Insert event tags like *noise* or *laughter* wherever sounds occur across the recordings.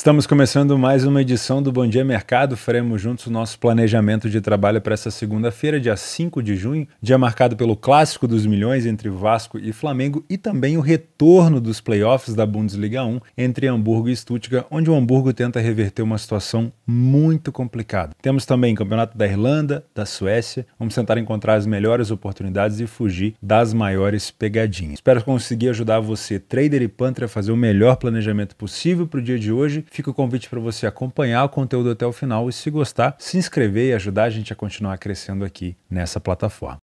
Estamos começando mais uma edição do Bom Dia Mercado. Faremos juntos o nosso planejamento de trabalho para essa segunda-feira, dia 5 de junho, dia marcado pelo clássico dos milhões entre Vasco e Flamengo e também o retorno dos playoffs da Bundesliga 1 entre Hamburgo e Stuttgart, onde o Hamburgo tenta reverter uma situação muito complicada. Temos também campeonato da Irlanda, da Suécia. Vamos tentar encontrar as melhores oportunidades e fugir das maiores pegadinhas. Espero conseguir ajudar você, trader e pantra, a fazer o melhor planejamento possível para o dia de hoje fica o convite para você acompanhar o conteúdo até o final e, se gostar, se inscrever e ajudar a gente a continuar crescendo aqui nessa plataforma.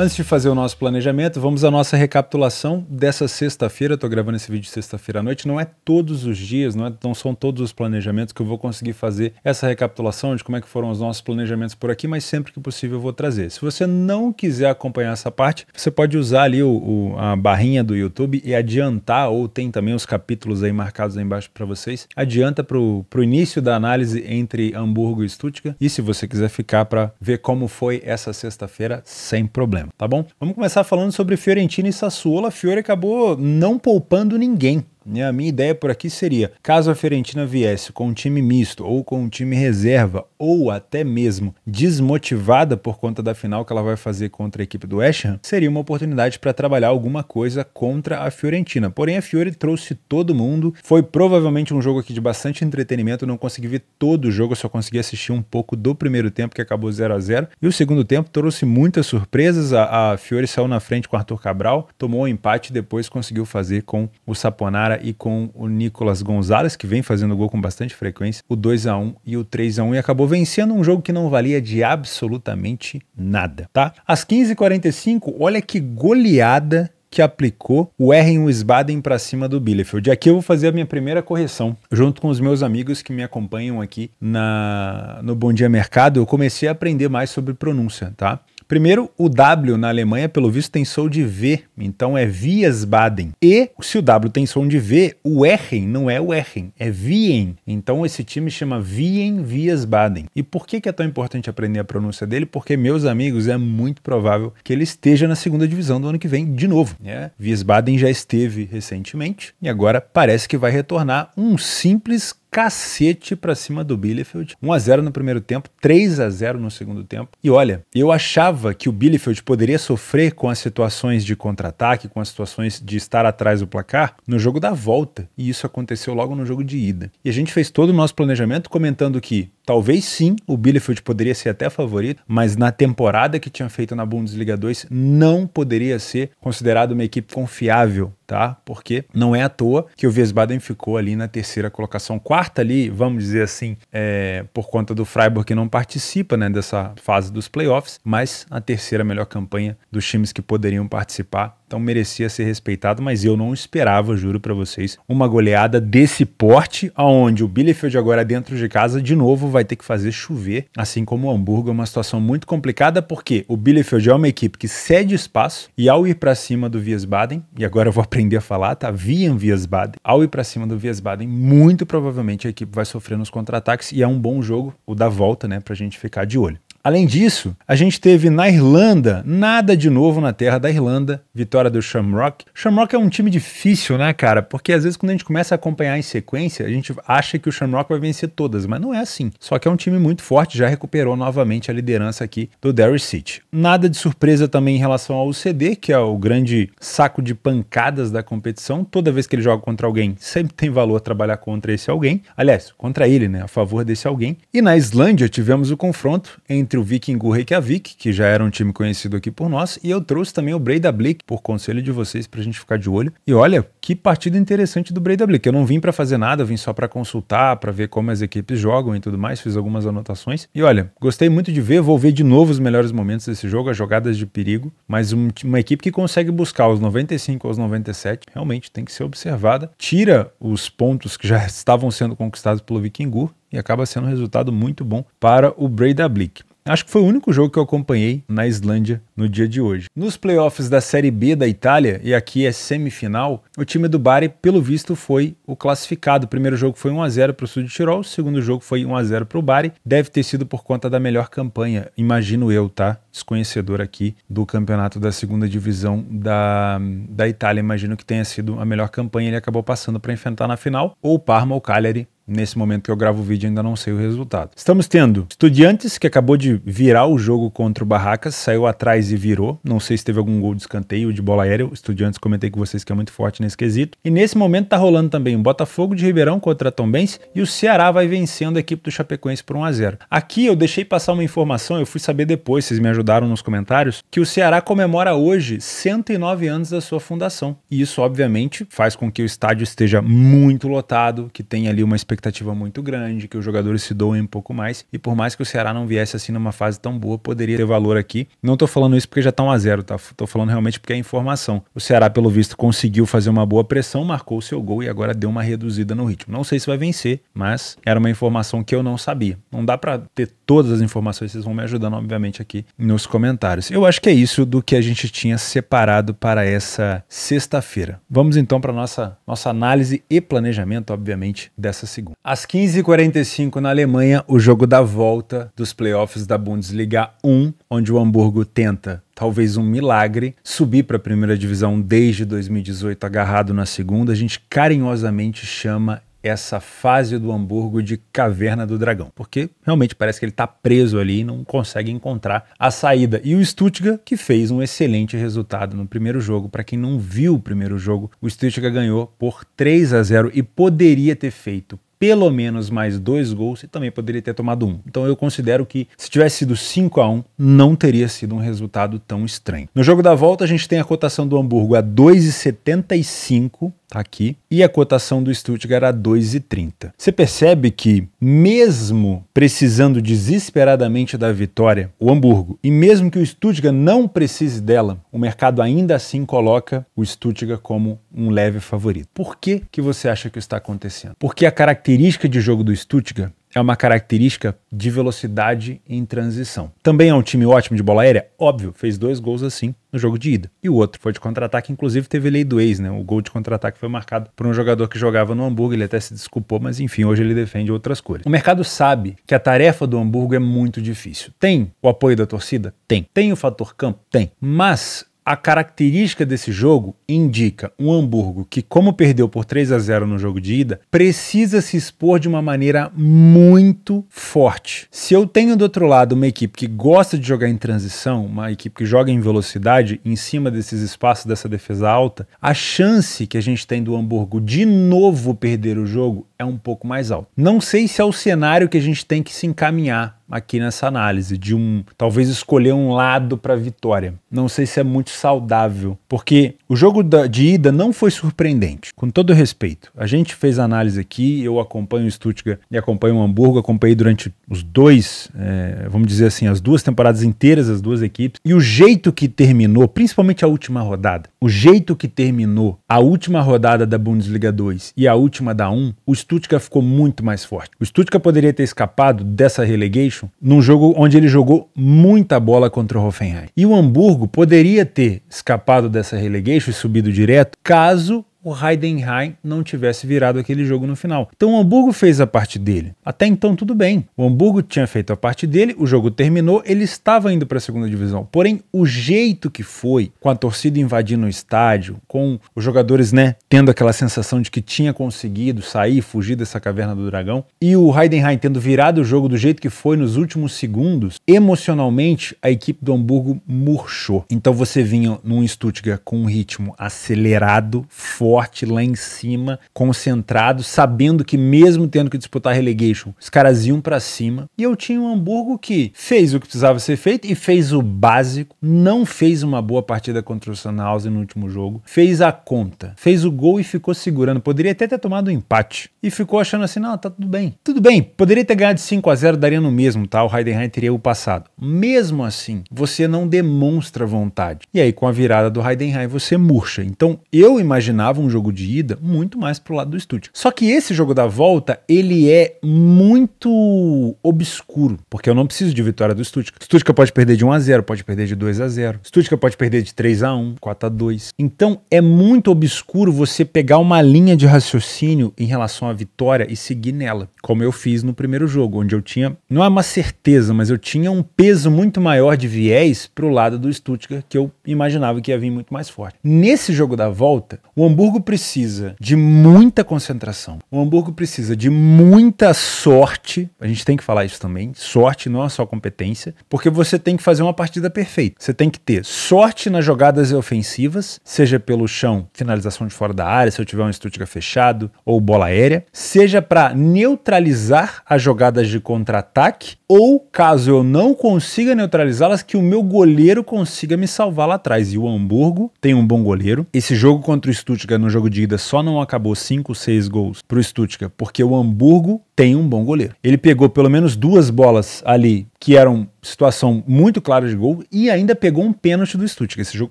Antes de fazer o nosso planejamento, vamos à nossa recapitulação dessa sexta-feira. Estou gravando esse vídeo sexta-feira à noite. Não é todos os dias, não, é, não são todos os planejamentos que eu vou conseguir fazer essa recapitulação de como é que foram os nossos planejamentos por aqui, mas sempre que possível eu vou trazer. Se você não quiser acompanhar essa parte, você pode usar ali o, o, a barrinha do YouTube e adiantar, ou tem também os capítulos aí marcados aí embaixo para vocês. Adianta para o início da análise entre Hamburgo e Stuttgart. E se você quiser ficar para ver como foi essa sexta-feira, sem problema tá bom? Vamos começar falando sobre Fiorentina e Sassuolo. A Fiore acabou não poupando ninguém né? A minha ideia por aqui seria, caso a Fiorentina viesse com um time misto ou com um time reserva ou até mesmo desmotivada por conta da final que ela vai fazer contra a equipe do West Ham, seria uma oportunidade para trabalhar alguma coisa contra a Fiorentina. Porém, a Fiore trouxe todo mundo. Foi provavelmente um jogo aqui de bastante entretenimento. Eu não consegui ver todo o jogo, só consegui assistir um pouco do primeiro tempo, que acabou 0 a 0 E o segundo tempo trouxe muitas surpresas. A, a Fiore saiu na frente com o Arthur Cabral, tomou o um empate e depois conseguiu fazer com o Saponara e com o Nicolas Gonzalez, que vem fazendo gol com bastante frequência, o 2 a 1 e o 3 a 1 e acabou vencendo um jogo que não valia de absolutamente nada, tá? Às 15h45, olha que goleada que aplicou o Erren Wiesbaden para cima do Bielefeld. E aqui eu vou fazer a minha primeira correção, junto com os meus amigos que me acompanham aqui na, no Bom Dia Mercado. Eu comecei a aprender mais sobre pronúncia, tá? Primeiro, o W na Alemanha, pelo visto, tem som de V, então é Wiesbaden. E se o W tem som de V, o R não é o R, é Wien. Então esse time chama Wien Wiesbaden. E por que, é tão importante aprender a pronúncia dele? Porque, meus amigos, é muito provável que ele esteja na segunda divisão do ano que vem de novo. Né? Wiesbaden já esteve recentemente e agora parece que vai retornar um simples cacete para cima do Bielefeld. 1 a 0 no primeiro tempo, 3 a 0 no segundo tempo. E olha, eu achava que o Bielefeld poderia sofrer com as situações de contra-ataque, com as situações de estar atrás do placar no jogo da volta. E isso aconteceu logo no jogo de ida. E a gente fez todo o nosso planejamento comentando que Talvez sim, o Bielefeld poderia ser até favorito, mas na temporada que tinha feito na Bundesliga 2, não poderia ser considerado uma equipe confiável, tá? Porque não é à toa que o Wiesbaden ficou ali na terceira colocação, quarta ali, vamos dizer assim, é, por conta do Freiburg que não participa né, dessa fase dos playoffs, mas a terceira melhor campanha dos times que poderiam participar então merecia ser respeitado, mas eu não esperava, juro para vocês, uma goleada desse porte, aonde o Bielefeld agora dentro de casa de novo vai ter que fazer chover, assim como o Hamburgo, é uma situação muito complicada porque o Bielefeld é uma equipe que cede espaço e ao ir para cima do Wiesbaden, e agora eu vou aprender a falar, tá? Via Wiesbaden. Ao ir para cima do Wiesbaden, muito provavelmente a equipe vai sofrer nos contra-ataques e é um bom jogo o da volta, né, pra gente ficar de olho. Além disso, a gente teve na Irlanda nada de novo na terra da Irlanda, vitória do Shamrock. Shamrock é um time difícil, né, cara? Porque às vezes quando a gente começa a acompanhar em sequência, a gente acha que o Shamrock vai vencer todas, mas não é assim. Só que é um time muito forte, já recuperou novamente a liderança aqui do Derry City. Nada de surpresa também em relação ao CD, que é o grande saco de pancadas da competição. Toda vez que ele joga contra alguém, sempre tem valor trabalhar contra esse alguém. Aliás, contra ele, né, a favor desse alguém. E na Islândia tivemos o confronto entre entre o Vikingo Reykjavik, que já era um time conhecido aqui por nós, e eu trouxe também o Breda Blick, por conselho de vocês, para a gente ficar de olho. E olha, que partida interessante do Breda Blick. Eu não vim para fazer nada, vim só para consultar, para ver como as equipes jogam e tudo mais, fiz algumas anotações. E olha, gostei muito de ver, vou ver de novo os melhores momentos desse jogo, as jogadas de perigo, mas um, uma equipe que consegue buscar os 95 ou aos 97, realmente tem que ser observada. Tira os pontos que já *laughs* estavam sendo conquistados pelo Vikingur e acaba sendo um resultado muito bom para o Breda Blick. Acho que foi o único jogo que eu acompanhei na Islândia no dia de hoje. Nos playoffs da Série B da Itália, e aqui é semifinal, o time do Bari, pelo visto, foi o classificado. O primeiro jogo foi 1 a 0 para o Sul de Tirol, o segundo jogo foi 1 a 0 para o Bari. Deve ter sido por conta da melhor campanha, imagino eu, tá? Desconhecedor aqui do campeonato da segunda divisão da, da Itália. Imagino que tenha sido a melhor campanha. Ele acabou passando para enfrentar na final ou Parma ou Cagliari Nesse momento que eu gravo o vídeo, ainda não sei o resultado. Estamos tendo Estudiantes, que acabou de virar o jogo contra o Barracas, saiu atrás e virou. Não sei se teve algum gol de escanteio de bola aérea. Estudiantes, comentei com vocês que é muito forte nesse quesito. E nesse momento tá rolando também o Botafogo de Ribeirão contra Tombense e o Ceará vai vencendo a equipe do Chapecoense por 1 a 0 Aqui eu deixei passar uma informação, eu fui saber depois, vocês me ajudaram nos comentários, que o Ceará comemora hoje 109 anos da sua fundação. E isso, obviamente, faz com que o estádio esteja muito lotado, que tenha ali uma expectativa expectativa muito grande, que os jogadores se doem um pouco mais. E por mais que o Ceará não viesse assim numa fase tão boa, poderia ter valor aqui. Não tô falando isso porque já tá 1 a 0 tá? Tô falando realmente porque é informação. O Ceará, pelo visto, conseguiu fazer uma boa pressão, marcou o seu gol e agora deu uma reduzida no ritmo. Não sei se vai vencer, mas era uma informação que eu não sabia. Não dá para ter todas as informações, vocês vão me ajudando, obviamente, aqui nos comentários. Eu acho que é isso do que a gente tinha separado para essa sexta-feira. Vamos então para nossa nossa análise e planejamento, obviamente, dessa segunda. Às 15h45 na Alemanha, o jogo da volta dos playoffs da Bundesliga 1, onde o Hamburgo tenta talvez um milagre, subir para a primeira divisão desde 2018, agarrado na segunda. A gente carinhosamente chama essa fase do Hamburgo de Caverna do Dragão, porque realmente parece que ele está preso ali e não consegue encontrar a saída. E o Stuttgart, que fez um excelente resultado no primeiro jogo, para quem não viu o primeiro jogo, o Stuttgart ganhou por 3 a 0 e poderia ter feito pelo menos mais dois gols e também poderia ter tomado um. Então eu considero que se tivesse sido 5 a 1 não teria sido um resultado tão estranho. No jogo da volta, a gente tem a cotação do Hamburgo a 2,75 tá aqui, e a cotação do Stuttgart a 2,30. Você percebe que, mesmo precisando desesperadamente da vitória, o Hamburgo, e mesmo que o Stuttgart não precise dela, o mercado ainda assim coloca o Stuttgart como um leve favorito. Por que, que você acha que está acontecendo? Porque a característica de jogo do Stuttgart é uma característica de velocidade em transição. Também é um time ótimo de bola aérea? Óbvio, fez dois gols assim no jogo de ida. E o outro foi de contra-ataque, inclusive teve lei do ex, né? O gol de contra-ataque foi marcado por um jogador que jogava no Hamburgo, ele até se desculpou, mas enfim, hoje ele defende outras cores. O mercado sabe que a tarefa do Hamburgo é muito difícil. Tem o apoio da torcida? Tem. Tem o fator campo? Tem. Mas a característica desse jogo indica um Hamburgo que, como perdeu por 3 a 0 no jogo de ida, precisa se expor de uma maneira muito forte. Se eu tenho do outro lado uma equipe que gosta de jogar em transição, uma equipe que joga em velocidade, em cima desses espaços dessa defesa alta, a chance que a gente tem do Hamburgo de novo perder o jogo é um pouco mais alta. Não sei se é o cenário que a gente tem que se encaminhar aqui nessa análise de um talvez escolher um lado para vitória. Não sei se é muito saudável, porque o jogo de ida não foi surpreendente. Com todo respeito, a gente fez análise aqui, eu acompanho o Stuttgart e acompanho o Hamburgo, acompanhei durante os dois, é, vamos dizer assim, as duas temporadas inteiras, as duas equipes e o jeito que terminou, principalmente a última rodada, o jeito que terminou a última rodada da Bundesliga 2 e a última da 1, o Stuttgart ficou muito mais forte. O Stuttgart poderia ter escapado dessa relegation num jogo onde ele jogou muita bola contra o Hoffenheim. E o Hamburgo poderia ter escapado dessa relegation e subido direto caso o Heidenheim não tivesse virado aquele jogo no final. Então o Hamburgo fez a parte dele. Até então tudo bem. O Hamburgo tinha feito a parte dele, o jogo terminou, ele estava indo para a segunda divisão. Porém, o jeito que foi, com a torcida invadindo o estádio, com os jogadores, né, tendo aquela sensação de que tinha conseguido sair, fugir dessa caverna do dragão, e o Heidenheim tendo virado o jogo do jeito que foi nos últimos segundos, emocionalmente a equipe do Hamburgo murchou. Então você vinha num Stuttgart com um ritmo acelerado, forte lá em cima, concentrado, sabendo que mesmo tendo que disputar a relegation, os caras iam para cima. E eu tinha um Hamburgo que fez o que precisava ser feito e fez o básico, não fez uma boa partida contra o Sandhausen no último jogo, fez a conta, fez o gol e ficou segurando. Poderia até ter tomado um empate e ficou achando assim: não, tá tudo bem. Tudo bem, poderia ter ganhado de 5 a 0 daria no mesmo, tá? O Heidenheim teria o passado. Mesmo assim, você não demonstra vontade. E aí, com a virada do Heidenheim, você murcha. Então, eu imaginava um jogo de ida muito mais pro lado do Stuttgart. Só que esse jogo da volta, ele é muito obscuro, porque eu não preciso de vitória do estúdio. Stuttgart pode perder de 1 a 0, pode perder de 2 a 0. Stuttgart pode perder de 3 a 1, 4 a 2. Então é muito obscuro você pegar uma linha de raciocínio em relação à vitória e seguir nela, como eu fiz no primeiro jogo, onde eu tinha não é uma certeza, mas eu tinha um peso muito maior de viés pro lado do Stuttgart que eu imaginava que ia vir muito mais forte. Nesse jogo da volta, o Hamburgo Hamburgo precisa de muita concentração. O Hamburgo precisa de muita sorte. A gente tem que falar isso também. Sorte não é só competência, porque você tem que fazer uma partida perfeita. Você tem que ter sorte nas jogadas ofensivas, seja pelo chão, finalização de fora da área, se eu tiver um Stuttgart fechado ou bola aérea, seja para neutralizar as jogadas de contra-ataque ou caso eu não consiga neutralizá-las, que o meu goleiro consiga me salvar lá atrás. E o Hamburgo tem um bom goleiro. Esse jogo contra o Stuttgart no jogo de ida só não acabou 5, 6 gols para o Stuttgart, porque o Hamburgo tem um bom goleiro. Ele pegou pelo menos duas bolas ali que eram situação muito clara de gol e ainda pegou um pênalti do Stuttgart. Esse jogo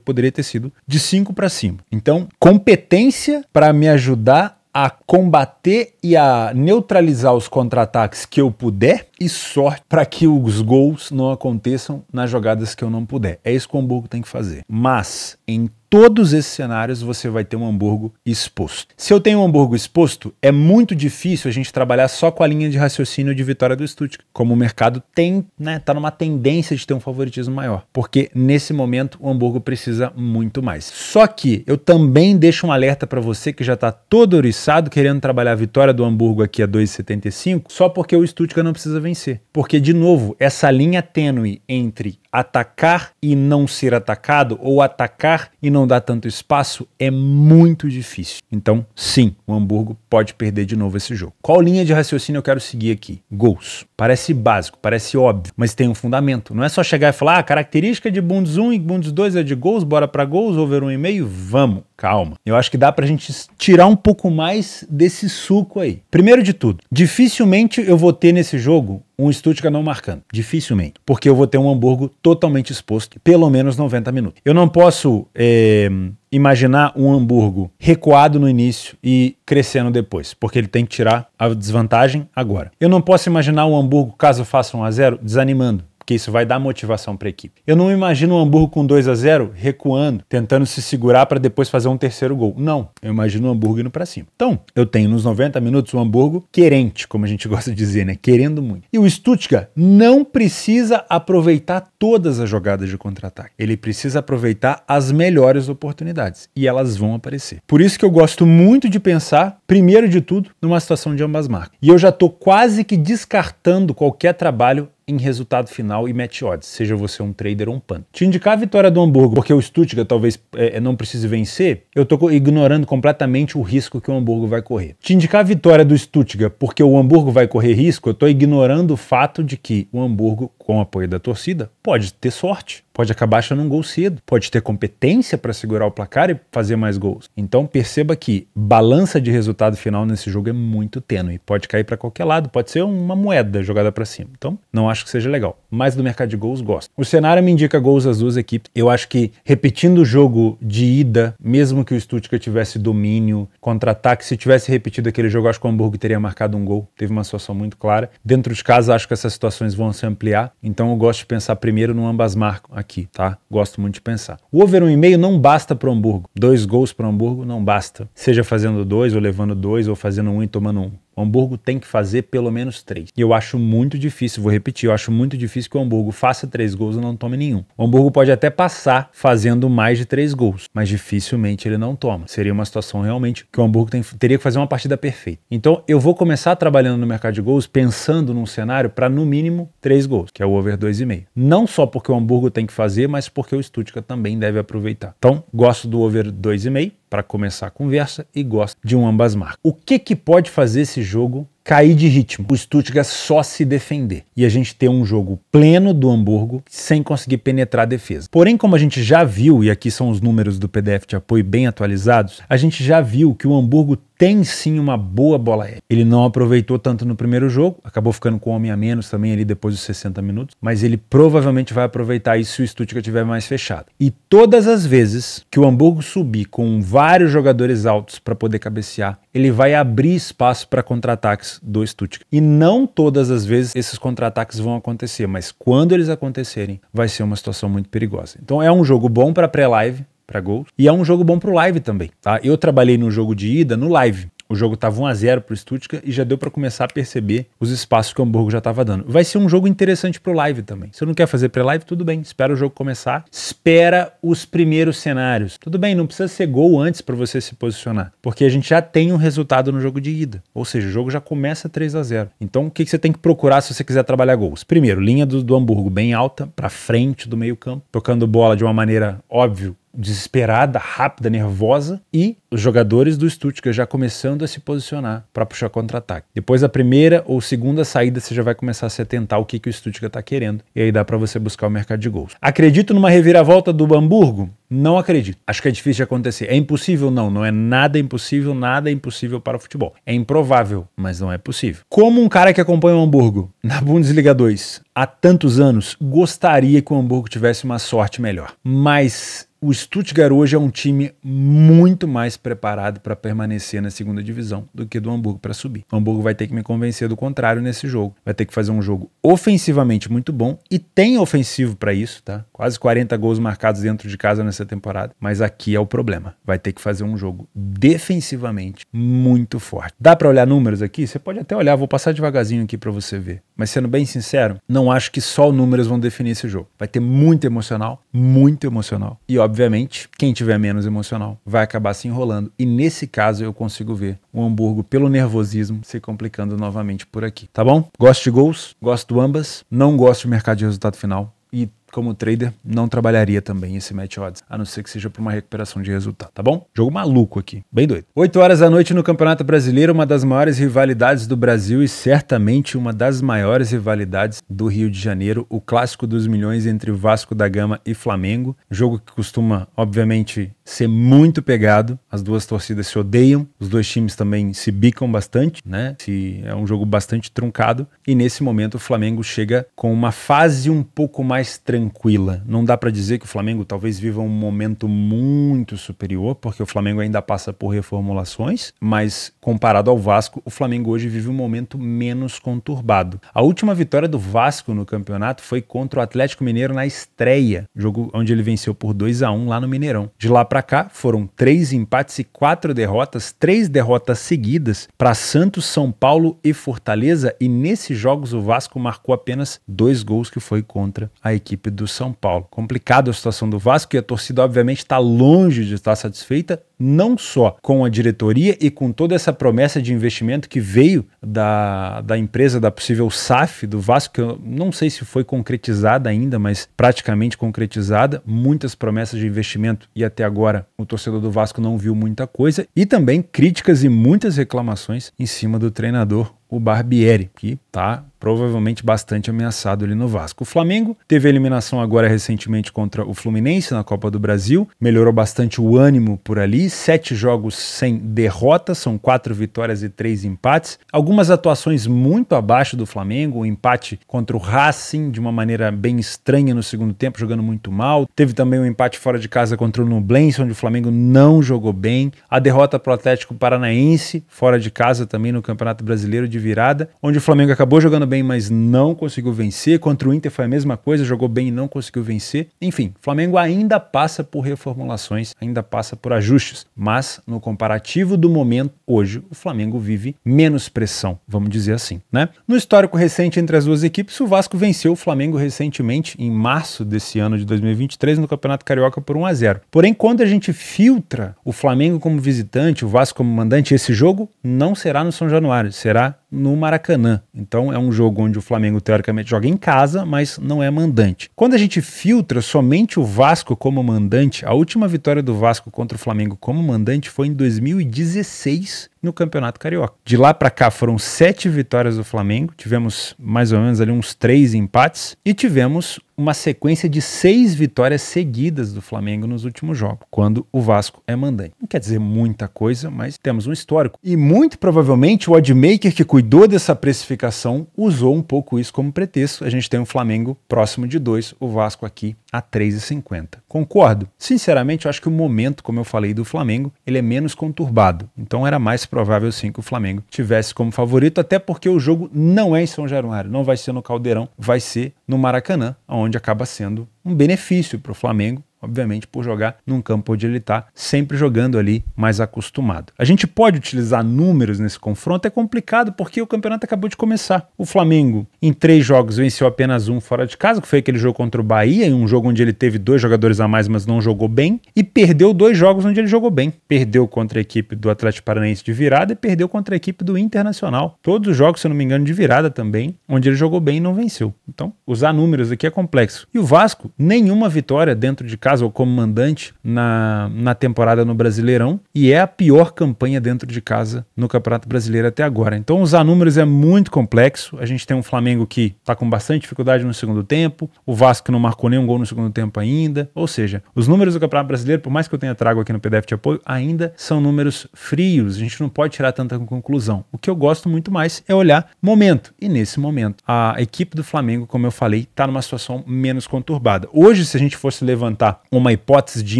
poderia ter sido de 5 para cima. Então, competência para me ajudar a combater e a neutralizar os contra-ataques que eu puder e sorte para que os gols não aconteçam nas jogadas que eu não puder. É isso que o Hamburgo tem que fazer. Mas, em todos esses cenários você vai ter um Hamburgo exposto. Se eu tenho um Hamburgo exposto, é muito difícil a gente trabalhar só com a linha de raciocínio de vitória do Stuttgart, como o mercado tem, né, tá numa tendência de ter um favoritismo maior, porque nesse momento o Hamburgo precisa muito mais. Só que eu também deixo um alerta para você que já está todo oriçado querendo trabalhar a vitória do Hamburgo aqui a 2,75, só porque o Stuttgart não precisa vencer. Porque de novo, essa linha tênue entre atacar e não ser atacado ou atacar e não dar tanto espaço é muito difícil. Então, sim, o Hamburgo pode perder de novo esse jogo. Qual linha de raciocínio eu quero seguir aqui? Gols. Parece básico, parece óbvio, mas tem um fundamento. Não é só chegar e falar, ah, característica de Bundes 1 e Bundes 2 é de gols, bora para gols, over 1,5, vamos calma. Eu acho que dá pra gente tirar um pouco mais desse suco aí. Primeiro de tudo, dificilmente eu vou ter nesse jogo um Stuttgart não marcando. Dificilmente. Porque eu vou ter um Hamburgo totalmente exposto, pelo menos 90 minutos. Eu não posso é, imaginar um Hamburgo recuado no início e crescendo depois, porque ele tem que tirar a desvantagem agora. Eu não posso imaginar um Hamburgo, caso faça um a 0 desanimando porque isso vai dar motivação para a equipe. Eu não imagino o um Hamburgo com 2 a 0 recuando, tentando se segurar para depois fazer um terceiro gol. Não, eu imagino o um Hamburgo indo para cima. Então, eu tenho nos 90 minutos o um Hamburgo querente, como a gente *laughs* gosta de dizer, né? Querendo muito. E o Stuttgart não precisa aproveitar todas as jogadas de contra-ataque. Ele precisa aproveitar as melhores oportunidades e elas vão aparecer. Por isso que eu gosto muito de pensar, primeiro de tudo, numa situação de ambas marcas. E eu já estou quase que descartando qualquer trabalho em resultado final e match odds, seja você um trader ou um pan. Te indicar a vitória do Hamburgo, porque o Stuttgart talvez é, é não precise vencer, eu estou ignorando completamente o risco que o Hamburgo vai correr. Te indicar a vitória do Stuttgart, porque o Hamburgo vai correr risco, eu estou ignorando o fato de que o Hamburgo com o apoio da torcida, pode ter sorte, pode acabar achando um gol cedo, pode ter competência para segurar o placar e fazer mais gols. Então perceba que balança de resultado final nesse jogo é muito tênue, pode cair para qualquer lado, pode ser uma moeda jogada para cima. Então não acho que seja legal, mas do mercado de gols gosto. O cenário me indica gols às duas equipes. Eu acho que repetindo o jogo de ida, mesmo que o Stuttgart tivesse domínio, contra-ataque, se tivesse repetido aquele jogo, acho que o Hamburgo teria marcado um gol. Teve uma situação muito clara. Dentro de casa, acho que essas situações vão se ampliar. Então eu gosto de pensar primeiro no ambas marcam aqui, tá? Gosto muito de pensar. O over 1,5 não basta para o Hamburgo. Dois gols para o Hamburgo não basta. Seja fazendo dois, ou levando dois, ou fazendo um e tomando um. O Hamburgo tem que fazer pelo menos três. E eu acho muito difícil, vou repetir, eu acho muito difícil que o Hamburgo faça três gols e não tome nenhum. O Hamburgo pode até passar fazendo mais de três gols, mas dificilmente ele não toma. Seria uma situação realmente que o Hamburgo tem, teria que fazer uma partida perfeita. Então eu vou começar trabalhando no mercado de gols pensando num cenário para no mínimo três gols, que é o over 2,5. Não só porque o Hamburgo tem que fazer, mas porque o Stuttgart também deve aproveitar. Então gosto do over 2,5 para começar a conversa e gosta de um ambas marcas. O que, que pode fazer esse jogo cair de ritmo, o Stuttgart é só se defender e a gente ter um jogo pleno do Hamburgo sem conseguir penetrar a defesa. Porém, como a gente já viu, e aqui são os números do PDF de apoio bem atualizados, a gente já viu que o Hamburgo tem sim uma boa bola aérea. Ele não aproveitou tanto no primeiro jogo, acabou ficando com um homem a menos também ali depois dos 60 minutos, mas ele provavelmente vai aproveitar isso se o Stuttgart tiver mais fechado. E todas as vezes que o Hamburgo subir com vários jogadores altos para poder cabecear, ele vai abrir espaço para contra-ataques do Stuttgart. E não todas as vezes esses contra-ataques vão acontecer, mas quando eles acontecerem, vai ser uma situação muito perigosa. Então é um jogo bom para pré-live, para gols. E é um jogo bom para o live também, tá? Eu trabalhei no jogo de ida no live. O jogo estava 1x0 para o Stuttgart e já deu para começar a perceber os espaços que o Hamburgo já estava dando. Vai ser um jogo interessante para o live também. Se você não quer fazer pré-live, tudo bem. Espera o jogo começar. Espera os primeiros cenários. Tudo bem, não precisa ser gol antes para você se posicionar. Porque a gente já tem um resultado no jogo de ida. Ou seja, o jogo já começa 3 a 0 Então, o que, que você tem que procurar se você quiser trabalhar gols? Primeiro, linha do, do Hamburgo bem alta, para frente do meio campo, tocando bola de uma maneira, óbvio, desesperada, rápida, nervosa e os jogadores do Stuttgart já começando a se posicionar para puxar contra-ataque. Depois da primeira ou segunda saída, você já vai começar a se atentar o que, que o Stuttgart está querendo e aí dá para você buscar o mercado de gols. Acredito numa reviravolta do Hamburgo? Não acredito. Acho que é difícil de acontecer. É impossível? Não, não é nada impossível, nada impossível para o futebol. É improvável, mas não é possível. Como um cara que acompanha o Hamburgo na Bundesliga 2 há tantos anos, gostaria que o Hamburgo tivesse uma sorte melhor. Mas o Stuttgart hoje é um time muito mais preparado para permanecer na segunda divisão do que do Hamburgo para subir. O Hamburgo vai ter que me convencer do contrário nesse jogo. Vai ter que fazer um jogo ofensivamente muito bom e tem ofensivo para isso, tá? Quase 40 gols marcados dentro de casa na essa temporada. Mas aqui é o problema. Vai ter que fazer um jogo defensivamente muito forte. Dá para olhar números aqui? Você pode até olhar, vou passar devagarzinho aqui para você ver. Mas sendo bem sincero, não acho que só números vão definir esse jogo. Vai ter muito emocional, muito emocional. E obviamente, quem tiver menos emocional vai acabar se enrolando. E nesse caso eu consigo ver o Hamburgo, pelo nervosismo, se complicando novamente por aqui. Tá bom? Gosto de gols, gosto do ambas, não gosto do mercado de resultado final. E como trader, não trabalharia também esse match odds, a não ser que seja para uma recuperação de resultado, tá bom? Jogo maluco aqui, bem doido. 8 horas da noite no Campeonato Brasileiro, uma das maiores rivalidades do Brasil e certamente uma das maiores rivalidades do Rio de Janeiro, o clássico dos milhões entre Vasco da Gama e Flamengo, jogo que costuma, obviamente, ser muito pegado. As duas torcidas se odeiam, os dois times também se bicam bastante, né? Se é um jogo bastante truncado e nesse momento o Flamengo chega com uma fase um pouco mais tranquila tranquila. Não dá para dizer que o Flamengo talvez viva um momento muito superior, porque o Flamengo ainda passa por reformulações, mas comparado ao Vasco, o Flamengo hoje vive um momento menos conturbado. A última vitória do Vasco no campeonato foi contra o Atlético Mineiro na estreia, jogo onde ele venceu por 2 a 1 lá no Mineirão. De lá para cá, foram três empates e quatro derrotas, três derrotas seguidas para Santos, São Paulo e Fortaleza, e nesses jogos o Vasco marcou apenas dois gols que foi contra a equipe equipe do São Paulo. Complicada a situação do Vasco e a torcida, obviamente, está longe de estar satisfeita, não só com a diretoria e com toda essa promessa de investimento que veio da, da empresa, da possível SAF do Vasco, que eu não sei se foi concretizada ainda, mas praticamente concretizada. Muitas promessas de investimento e até agora o torcedor do Vasco não viu muita coisa. E também críticas e muitas reclamações em cima do treinador, o Barbieri, que está provavelmente bastante ameaçado ali no Vasco. O Flamengo teve a eliminação agora recentemente contra o Fluminense na Copa do Brasil, melhorou bastante o ânimo por ali, sete jogos sem derrota, são quatro vitórias e três empates, algumas atuações muito abaixo do Flamengo, o um empate contra o Racing de uma maneira bem estranha no segundo tempo, jogando muito mal, teve também um empate fora de casa contra o Nublense, onde o Flamengo não jogou bem, a derrota para o Atlético Paranaense fora de casa também no Campeonato Brasileiro de virada, onde o Flamengo acabou jogando bem, mas não conseguiu vencer. Contra o Inter foi a mesma coisa, jogou bem e não conseguiu vencer. Enfim, Flamengo ainda passa por reformulações, ainda passa por ajustes, mas no comparativo do momento, hoje o Flamengo vive menos pressão, vamos dizer assim, né? No histórico recente entre as duas equipes, o Vasco venceu o Flamengo recentemente em março desse ano de 2023 no Campeonato Carioca por 1 a 0. Porém, quando a gente filtra o Flamengo como visitante, o Vasco como mandante, esse jogo não será no São Januário, será no Maracanã. Então é um jogo onde o Flamengo teoricamente joga em casa, mas não é mandante. Quando a gente filtra somente o Vasco como mandante, a última vitória do Vasco contra o Flamengo como mandante foi em 2016 no Campeonato Carioca. De lá para cá foram sete vitórias do Flamengo, tivemos mais ou menos ali uns três empates e tivemos uma sequência de seis vitórias seguidas do Flamengo nos últimos jogos, quando o Vasco é mandante. Não quer dizer muita coisa, mas temos um histórico. E muito provavelmente o oddmaker que cuidou dessa precificação usou um pouco isso como pretexto. A gente tem o um Flamengo próximo de dois, o Vasco aqui a 3,50. Concordo. Sinceramente, eu acho que o momento, como eu falei, do Flamengo, ele é menos conturbado. Então era mais provável sim que o Flamengo tivesse como favorito, até porque o jogo não é em São Januário, não vai ser no Caldeirão, vai ser no Maracanã, onde acaba sendo um benefício para o Flamengo obviamente por jogar num campo onde ele está sempre jogando ali mais acostumado. A gente pode utilizar números nesse confronto, é complicado porque o campeonato acabou de começar. O Flamengo, em três jogos, venceu apenas um fora de casa, que foi aquele jogo contra o Bahia, em um jogo onde ele teve dois jogadores a mais, mas não jogou bem, e perdeu dois jogos onde ele jogou bem. Perdeu contra a equipe do Atlético Paranaense de virada e perdeu contra a equipe do Internacional. Todos os jogos, se eu não me engano, de virada também, onde ele jogou bem e não venceu. Então, usar números aqui é complexo. E o Vasco, nenhuma vitória dentro de casa caso, como mandante na, na temporada no Brasileirão e é a pior campanha dentro de casa no Campeonato Brasileiro até agora. Então, usar números é muito complexo. A gente tem um Flamengo que está com bastante dificuldade no segundo tempo, o Vasco não marcou nenhum gol no segundo tempo ainda. Ou seja, os números do Campeonato Brasileiro, por mais que eu tenha trago aqui no PDF de apoio, ainda são números frios. A gente não pode tirar tanta conclusão. O que eu gosto muito mais é olhar momento. E nesse momento, a equipe do Flamengo, como eu falei, está numa situação menos conturbada. Hoje, se a gente fosse levantar uma hipótese de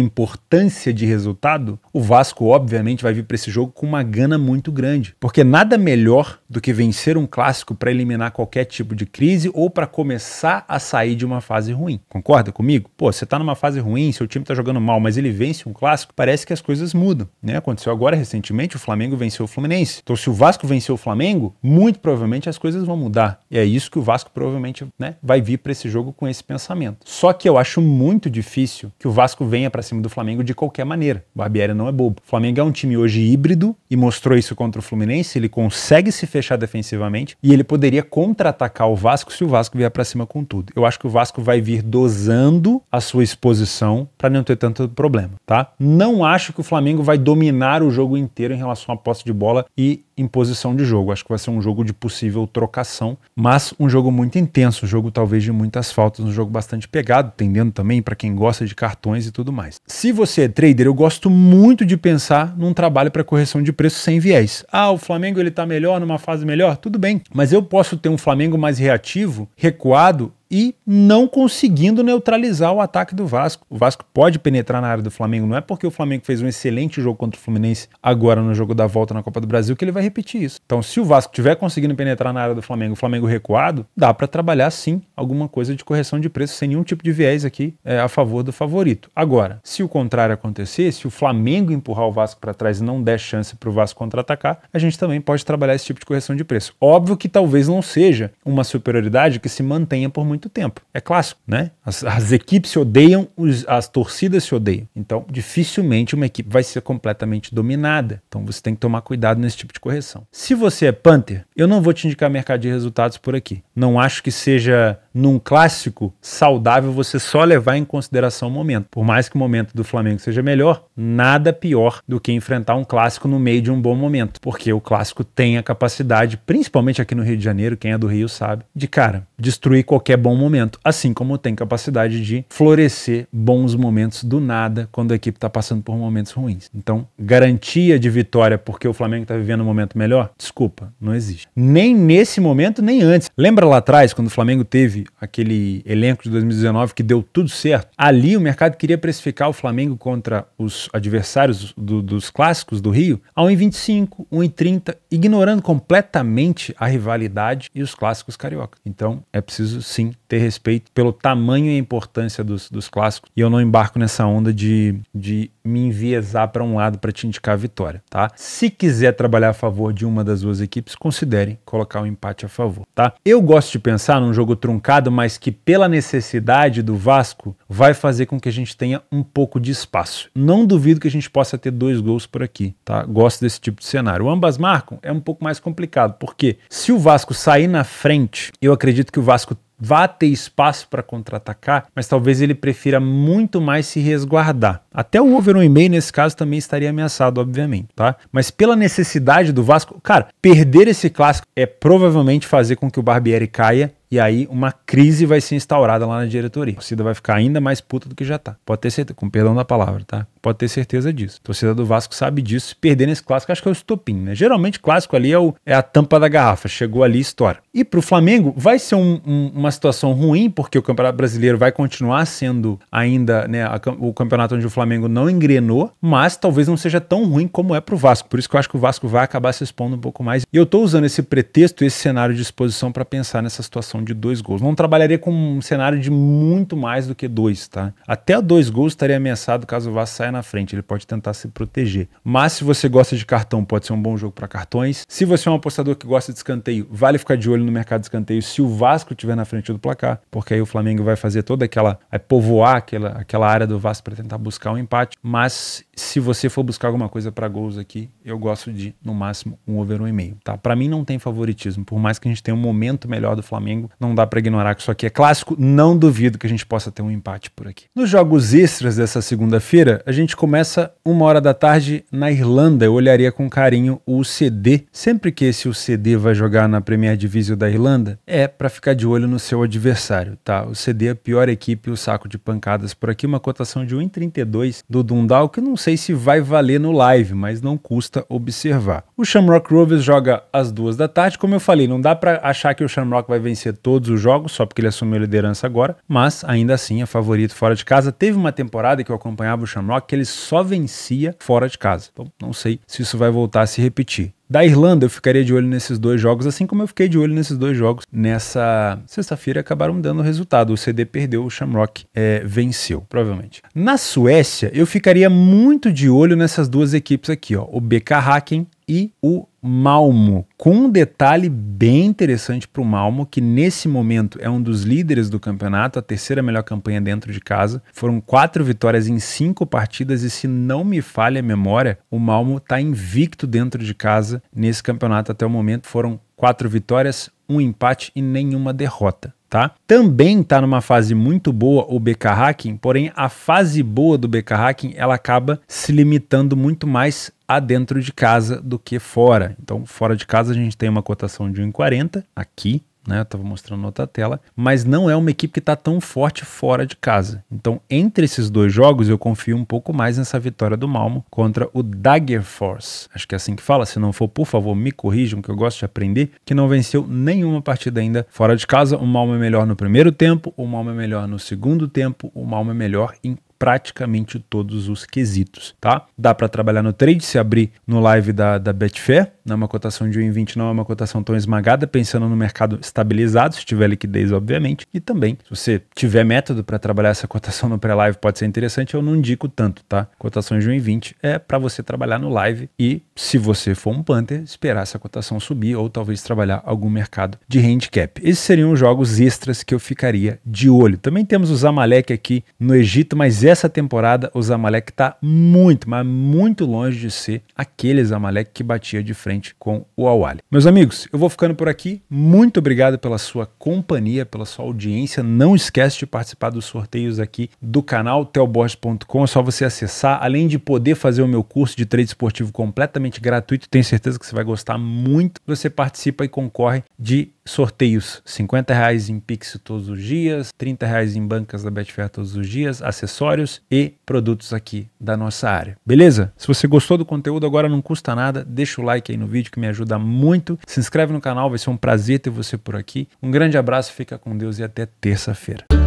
importância de resultado, o Vasco obviamente vai vir para esse jogo com uma gana muito grande, porque nada melhor do que vencer um clássico para eliminar qualquer tipo de crise ou para começar a sair de uma fase ruim. Concorda comigo? Pô, você tá numa fase ruim, seu time tá jogando mal, mas ele vence um clássico, parece que as coisas mudam, né? Aconteceu agora recentemente, o Flamengo venceu o Fluminense. Então se o Vasco venceu o Flamengo, muito provavelmente as coisas vão mudar. E é isso que o Vasco provavelmente, né, vai vir para esse jogo com esse pensamento. Só que eu acho muito difícil difícil que o Vasco venha para cima do Flamengo de qualquer maneira. O Barbieri não é bobo. O Flamengo é um time hoje híbrido e mostrou isso contra o Fluminense. Ele consegue se fechar defensivamente e ele poderia contra-atacar o Vasco se o Vasco vier para cima com tudo. Eu acho que o Vasco vai vir dosando a sua exposição para não ter tanto problema, tá? Não acho que o Flamengo vai dominar o jogo inteiro em relação à posse de bola e imposição de jogo. Acho que vai ser um jogo de possível trocação, mas um jogo muito intenso, um jogo talvez de muitas faltas, um jogo bastante pegado, tendendo também para quem gosta de cartões e tudo mais. Se você é trader, eu gosto muito de pensar num trabalho para correção de preço sem viés. Ah, o Flamengo ele está melhor, numa fase melhor, tudo bem. Mas eu posso ter um Flamengo mais reativo, recuado e não conseguindo neutralizar o ataque do Vasco. O Vasco pode penetrar na área do Flamengo, não é porque o Flamengo fez um excelente jogo contra o Fluminense agora no jogo da volta na Copa do Brasil que ele vai repetir isso. Então, se o Vasco tiver conseguindo penetrar na área do Flamengo, o Flamengo recuado, dá para trabalhar sim alguma coisa de correção de preço sem nenhum tipo de viés aqui é, a favor do favorito. Agora, se o contrário acontecer, se o Flamengo empurrar o Vasco para trás e não der chance para o Vasco contra-atacar, a gente também pode trabalhar esse tipo de correção de preço. Óbvio que talvez não seja uma superioridade que se mantenha por muito muito tempo. É clássico, né? As, as equipes se odeiam, os, as torcidas se odeiam. Então, dificilmente uma equipe vai ser completamente dominada. Então, você tem que tomar cuidado nesse tipo de correção. Se você é Panther, eu não vou te indicar mercado de resultados por aqui. Não acho que seja num clássico saudável você só levar em consideração o momento. Por mais que o momento do Flamengo seja melhor, nada pior do que enfrentar um clássico no meio de um bom momento, porque o clássico tem a capacidade, principalmente aqui no Rio de Janeiro, quem é do Rio sabe, de cara, destruir qualquer bom bom momento, assim como tem capacidade de florescer bons momentos do nada quando a equipe está passando por momentos ruins. Então, garantia de vitória porque o Flamengo está vivendo um momento melhor? Desculpa, não existe. Nem nesse momento, nem antes. Lembra lá atrás, quando o Flamengo teve aquele elenco de 2019 que deu tudo certo? Ali o mercado queria precificar o Flamengo contra os adversários do, dos clássicos do Rio a 1,25, 1,30 ignorando completamente a rivalidade e os clássicos cariocas. Então é preciso sim ter respeito pelo tamanho e importância dos, dos clássicos. E eu não embarco nessa onda de, de me enviesar para um lado para te indicar a vitória, tá? Se quiser trabalhar a favor de uma das duas equipes, considere colocar o um empate a favor, tá? Eu gosto de pensar num jogo truncado, mas que pela necessidade do Vasco vai fazer com que a gente tenha um pouco de espaço. Não duvido que a gente possa ter dois gols por aqui, tá? Gosto desse tipo de cenário. Ambas marcam? é um pouco mais complicado, porque se o Vasco sair na frente, eu acredito que o Vasco vá ter espaço para contra-atacar, mas talvez ele prefira muito mais se resguardar. Até o over 1,5 nesse caso também estaria ameaçado, obviamente, tá? Mas pela necessidade do Vasco, cara, perder esse clássico é provavelmente fazer com que o Barbieri caia e aí uma crise vai ser instaurada lá na diretoria. A torcida vai ficar ainda mais puta do que já tá. Pode ter certeza, com perdão da palavra, tá? Pode ter certeza disso. A torcida do Vasco sabe disso. Se perder nesse clássico, acho que é o estopim, né? Geralmente clássico ali é, o, é a tampa da garrafa. Chegou ali, estoura. E para o Flamengo vai ser um, um, uma situação ruim, porque o Campeonato Brasileiro vai continuar sendo ainda né, a, o campeonato onde o Flamengo não engrenou, mas talvez não seja tão ruim como é para o Vasco. Por isso que eu acho que o Vasco vai acabar se expondo um pouco mais. E eu estou usando esse pretexto, esse cenário de exposição para pensar nessa situação de dois gols. Não trabalharia com um cenário de muito mais do que dois, tá? Até dois gols estaria ameaçado caso o Vasco saia na frente. Ele pode tentar se proteger. Mas se você gosta de cartão, pode ser um bom jogo para cartões. Se você é um apostador que gosta de escanteio, vale ficar de olho no mercado de escanteio se o Vasco estiver na frente do placar, porque aí o Flamengo vai fazer toda aquela. vai povoar aquela, aquela área do Vasco para tentar buscar um empate. Mas se você for buscar alguma coisa para gols aqui, eu gosto de, no máximo, um over 1,5. Tá? Para mim não tem favoritismo. Por mais que a gente tenha um momento melhor do Flamengo, não dá para ignorar que isso aqui é clássico. Não duvido que a gente possa ter um empate por aqui. Nos jogos extras dessa segunda-feira, a gente começa uma hora da tarde na Irlanda. Eu olharia com carinho o CD. Sempre que esse CD vai jogar na Premier Division da Irlanda, é para ficar de olho no seu adversário. tá? O CD é a pior equipe, o saco de pancadas por aqui. Uma cotação de 1,32 do Dundalk. não sei se vai valer no live, mas não custa observar. O Shamrock Rovers joga às duas da tarde, como eu falei, não dá para achar que o Shamrock vai vencer todos os jogos, só porque ele assumiu a liderança agora, mas ainda assim é favorito fora de casa. Teve uma temporada que eu acompanhava o Shamrock que ele só vencia fora de casa, então não sei se isso vai voltar a se repetir. Da Irlanda, eu ficaria de olho nesses dois jogos, assim como eu fiquei de olho nesses dois jogos. Nessa sexta-feira acabaram dando resultado. O CD perdeu, o Shamrock é, venceu, provavelmente. Na Suécia, eu ficaria muito de olho nessas duas equipes aqui, ó, o BK Hacken e o Malmo, com um detalhe bem interessante para o Malmo, que nesse momento é um dos líderes do campeonato, a terceira melhor campanha dentro de casa. Foram quatro vitórias em cinco partidas, e se não me falha a memória, o Malmo está invicto dentro de casa nesse campeonato até o momento. Foram quatro vitórias, um empate e nenhuma derrota tá? Também está numa fase muito boa o BK Hacking, porém a fase boa do BK Hacking ela acaba se limitando muito mais a dentro de casa do que fora. Então, fora de casa a gente tem uma cotação de 1,40 aqui, né? Eu tava mostrando outra tela, mas não é uma equipe que está tão forte fora de casa. Então, entre esses dois jogos, eu confio um pouco mais nessa vitória do Malmo contra o Dagger Force. Acho que é assim que fala, se não for, por favor, me corrijam que eu gosto de aprender, que não venceu nenhuma partida ainda fora de casa. O Malmo é melhor no primeiro tempo, o Malmo é melhor no segundo tempo, o Malmo é melhor em praticamente todos os quesitos, tá? Dá para trabalhar no trade, se abrir no live da, da Betfair, né? uma cotação de 1,20 não é uma cotação tão esmagada, pensando no mercado estabilizado, se tiver liquidez, obviamente, e também, se você tiver método para trabalhar essa cotação no pré-live, pode ser interessante, eu não indico tanto, tá? Cotações de 1,20 é para você trabalhar no live e, se você for um punter, esperar essa cotação subir ou talvez trabalhar algum mercado de handicap. Esses seriam os jogos extras que eu ficaria de olho. Também temos os Zamalek aqui no Egito, mas essa temporada os Zamalek está muito, mas muito longe de ser aquele Zamalek que batia de frente com o Awali. Meus amigos, eu vou ficando por aqui. Muito obrigado pela sua companhia, pela sua audiência. Não esquece de participar dos sorteios aqui do canal telborges.com. É só você acessar, além de poder fazer o meu curso de trade esportivo completamente gratuito, tenho certeza que você vai gostar muito. Você participa e concorre de sorteios, 50 reais em Pix todos os dias, 30 reais em bancas da Betfair todos os dias, acessórios acessórios e produtos aqui da nossa área. Beleza? Se você gostou do conteúdo, agora não custa nada, deixa o like aí no vídeo que me ajuda muito. Se inscreve no canal, vai ser um prazer ter você por aqui. Um grande abraço, fica com Deus e até terça-feira.